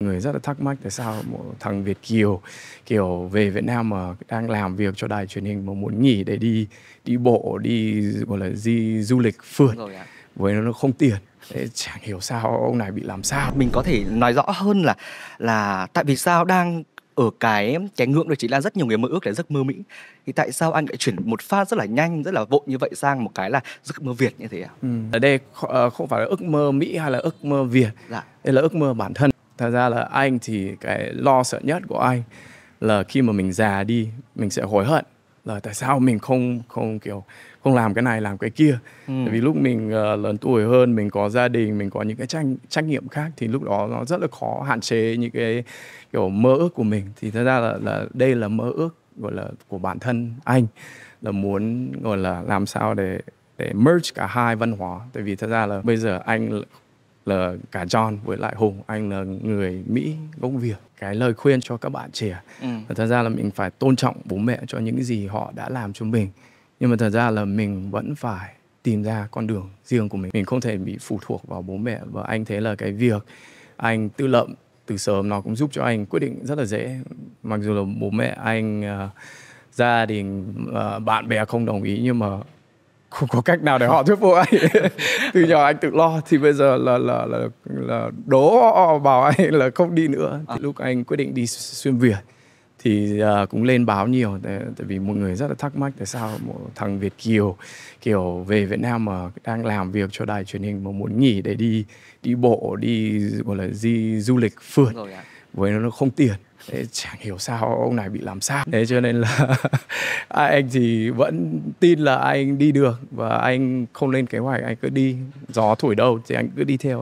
Người rất là thắc mắc tại sao một thằng Việt kiều kiểu về Việt Nam mà đang làm việc cho đài truyền hình mà muốn nghỉ để đi đi bộ đi gọi là đi du lịch phượt với nó không tiền Thế chẳng hiểu sao ông này bị làm sao mình có thể nói rõ hơn là là tại vì sao đang ở cái cái ngưỡng đó chỉ là rất nhiều người mơ ước là giấc mơ Mỹ thì tại sao anh lại chuyển một pha rất là nhanh rất là vội như vậy sang một cái là giấc mơ Việt như thế ạ? À? Ừ. Ở đây ờ, không phải là ước mơ Mỹ hay là ước mơ Việt, dạ. đây là ước mơ bản thân thật ra là anh thì cái lo sợ nhất của anh là khi mà mình già đi mình sẽ hối hận là tại sao mình không không kiểu không làm cái này làm cái kia ừ. Tại vì lúc mình uh, lớn tuổi hơn mình có gia đình mình có những cái trách trách nhiệm khác thì lúc đó nó rất là khó hạn chế những cái kiểu mơ ước của mình thì thật ra là là đây là mơ ước gọi là của bản thân anh là muốn gọi là làm sao để để merge cả hai văn hóa tại vì thật ra là bây giờ anh là cả John với lại Hùng anh là người Mỹ gốc Việt cái lời khuyên cho các bạn trẻ ừ. thật ra là mình phải tôn trọng bố mẹ cho những gì họ đã làm cho mình nhưng mà thật ra là mình vẫn phải tìm ra con đường riêng của mình mình không thể bị phụ thuộc vào bố mẹ và anh thấy là cái việc anh tự lậm từ sớm nó cũng giúp cho anh quyết định rất là dễ mặc dù là bố mẹ anh uh, gia đình uh, bạn bè không đồng ý nhưng mà không có cách nào để họ thuyết phục anh từ nhỏ anh tự lo thì bây giờ là là là là đố bảo anh là không đi nữa thì à. lúc anh quyết định đi xuyên việt thì uh, cũng lên báo nhiều tại, tại vì mọi người rất là thắc mắc tại sao một thằng Việt kiều kiểu về Việt Nam mà đang làm việc cho đài truyền hình mà muốn nghỉ để đi đi bộ đi gọi là đi du lịch phượt với nó không tiền Thế chẳng hiểu sao ông này bị làm sao Thế cho nên là anh thì vẫn tin là anh đi được Và anh không lên kế hoạch anh cứ đi Gió thổi đâu thì anh cứ đi theo